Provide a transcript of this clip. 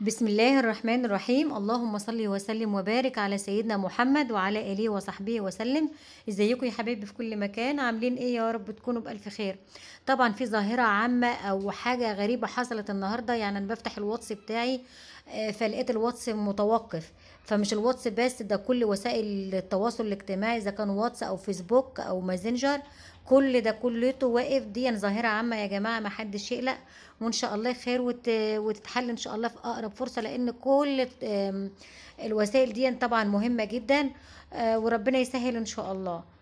بسم الله الرحمن الرحيم اللهم صل وسلم وبارك على سيدنا محمد وعلى اله وصحبه وسلم ازيكم يا حبايبي في كل مكان عاملين ايه يا رب تكونوا بالف خير طبعا في ظاهره عامه او حاجه غريبه حصلت النهارده يعني انا بفتح الواتس بتاعي آه، فلقيت الواتس متوقف فمش الواتس بس ده كل وسائل التواصل الاجتماعي اذا كان واتس او فيسبوك او ماسنجر كل ده كلته واقف دي ظاهره عامه يا جماعه ما حدش يقلق وان شاء الله خير وتتحل ان شاء الله في اقرب اقرب فرصه لان كل الوسائل دي طبعا مهمه جدا آه، وربنا يسهل ان شاء الله